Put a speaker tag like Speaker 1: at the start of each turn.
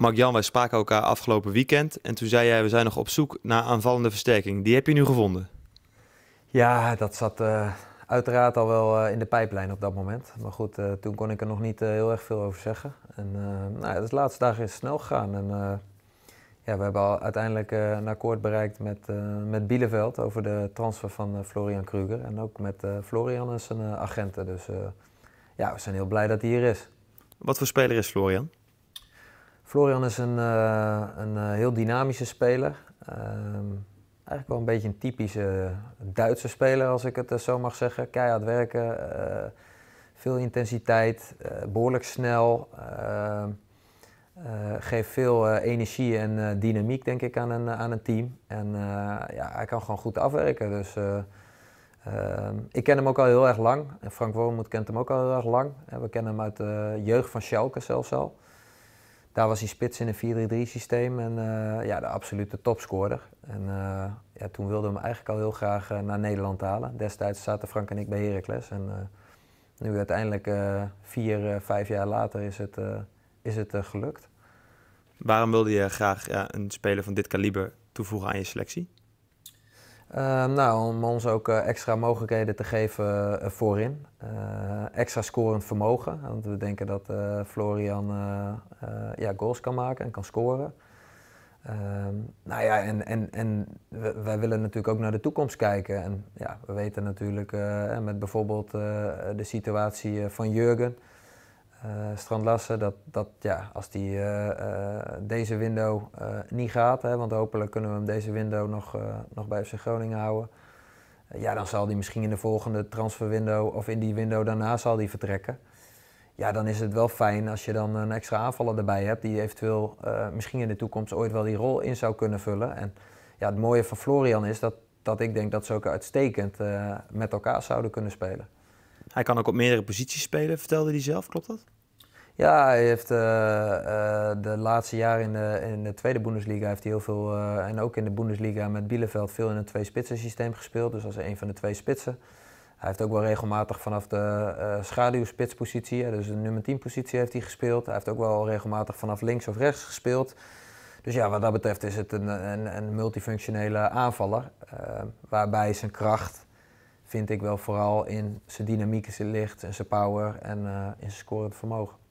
Speaker 1: Mark-Jan, wij spraken elkaar afgelopen weekend. En toen zei jij, we zijn nog op zoek naar aanvallende versterking. Die heb je nu gevonden?
Speaker 2: Ja, dat zat eh, uiteraard al wel eh, in de pijplijn op dat moment. Maar goed, eh, toen kon ik er nog niet heel erg veel over zeggen. En nou, ja, de laatste dagen is snel gegaan. En ja, we hebben al uiteindelijk een akkoord bereikt met, met Bieleveld over de transfer van Florian Kruger. En ook met Florian en zijn agenten. Dus ja, we zijn heel blij dat hij hier is. Wat voor speler is Florian? Florian is een, eh, een eh, heel dynamische speler. Ehm, eigenlijk wel een beetje een typische Duitse speler, als ik het eh, zo mag zeggen. Keihard werken, veel intensiteit, behoorlijk snel. Ehm, geeft veel energie en dynamiek, denk ik, aan een, aan een team. En ja, hij kan gewoon goed afwerken. Dus ehm, ik ken hem ook al heel erg lang. Frank Wormoet kent hem ook al heel erg lang. We kennen hem uit de jeugd van Schalke zelfs al daar was hij spits in een 4-3-3 systeem en eh, ja, de absolute topscorer. En eh, ja, toen wilden we hem eigenlijk al heel graag eh, naar Nederland halen. Destijds zaten Frank en ik bij Heracles. En nu uiteindelijk, vier, vijf jaar later, is het, is het gelukt.
Speaker 1: Waarom wilde je graag ja, een speler van dit kaliber toevoegen aan je selectie?
Speaker 2: Ehm, nou, om ons ook eh, extra mogelijkheden te geven eh, voorin. Eh, extra scorend vermogen. Want we denken dat Florian ja, goals kan maken en kan scoren. Ehm, nou ja, en, en, en wij willen natuurlijk ook naar de toekomst kijken. En ja, we weten natuurlijk met bijvoorbeeld de situatie van Jurgen. Eh, strandlassen, dat, dat ja, als die eh, eh, deze window niet gaat, hè, want hopelijk kunnen we hem deze window nog, nog bij FC Groningen houden. ja, dan zal die misschien in de volgende transferwindow of in die window daarna zal die vertrekken ja, dan is het wel fijn als je dan een extra aanvaller erbij hebt die eventueel misschien in de toekomst ooit wel die rol in zou kunnen vullen. En ja, het mooie van Florian is dat, dat ik denk dat ze ook uitstekend met elkaar zouden kunnen spelen. Hij kan ook op meerdere posities spelen,
Speaker 1: vertelde hij zelf, klopt dat?
Speaker 2: Ja, hij heeft eh, eh, de laatste jaren in de, in de tweede Bundesliga heeft hij heel veel, eh, en ook in de Bundesliga met Bielefeld, veel in een twee-spitsen systeem gespeeld. Dus als een van de twee spitsen. Hij heeft ook wel regelmatig vanaf de schaduwspitspositie, dus de nummer 10 positie heeft hij gespeeld. Hij heeft ook wel regelmatig vanaf links of rechts gespeeld. Dus ja, wat dat betreft is het een, een, een multifunctionele aanvaller. waarbij zijn kracht, vind ik wel vooral in zijn dynamiek, zijn licht en zijn power en in zijn scorend vermogen.